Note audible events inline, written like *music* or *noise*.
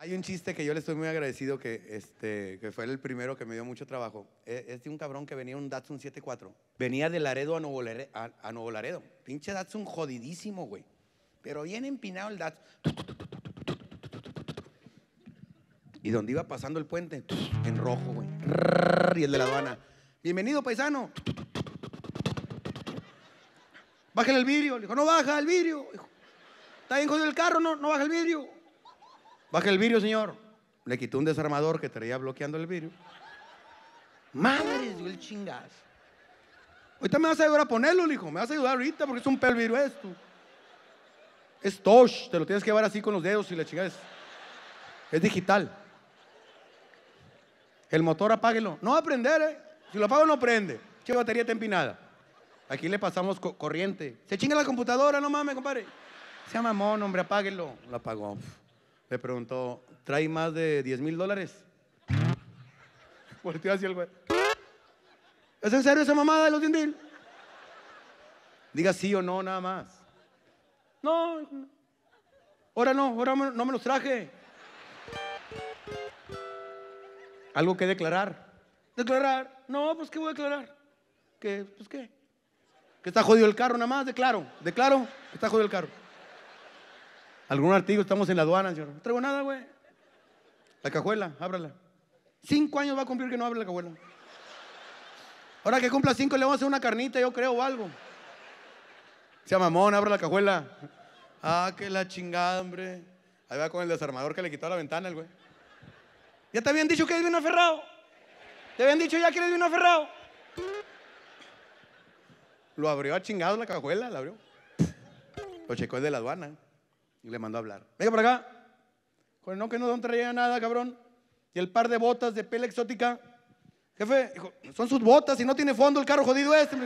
Hay un chiste que yo le estoy muy agradecido, que, este, que fue el primero que me dio mucho trabajo. E, es de un cabrón que venía un Datsun 74. Venía de Laredo a Nuevo, Laredo. A, Nuevo Laredo. Pinche Datsun jodidísimo, güey. Pero bien empinado el Datsun. Y donde iba pasando el puente, en rojo, güey. Y el de la aduana. Bienvenido, paisano. Bájale el vidrio. Le dijo, no baja el vidrio. Está bien jodido el carro, no, no baja el vidrio. Baja el vidrio, señor. Le quitó un desarmador que traía bloqueando el vidrio. Madres, el chingazo. Ahorita me vas a ayudar a ponerlo, hijo. Me vas a ayudar ahorita porque es un pelviro esto. Es tosh. te lo tienes que llevar así con los dedos y la chingada. Es, es digital. El motor apáguelo. No va a prender, ¿eh? Si lo apago no prende. Che, batería tempinada. empinada. Aquí le pasamos corriente. Se chinga la computadora, no mames, compadre. Se llama mono, hombre, apáguelo. Lo apagó. Le preguntó, ¿trae más de 10 mil dólares? *laughs* Volteó hacia el güey. ¿Es en serio esa mamada de los 10 mil? Diga sí o no, nada más. No, ahora no, ahora no me los traje. Algo que declarar. Declarar. No, pues ¿qué voy a declarar? ¿Qué? Pues ¿qué? Que está jodido el carro, nada más, declaro. Declaro que está jodido el carro. Algún artículo, estamos en la aduana, señor. No traigo nada, güey. La cajuela, ábrala. Cinco años va a cumplir que no abre la cajuela. Ahora que cumpla cinco le vamos a hacer una carnita, yo creo, o algo. Sea mamón, abra la cajuela. Ah, que la chingada, hombre. Ahí va con el desarmador que le quitó la ventana el güey. Ya te habían dicho que eres vino aferrado. Te habían dicho ya que eres vino aferrado. Lo abrió a chingado la cajuela, la abrió. Lo checó el de la aduana. Y le mandó a hablar. Venga para acá. Con no que no traía nada, cabrón. Y el par de botas de piel exótica. Jefe, son sus botas y no tiene fondo el carro jodido este.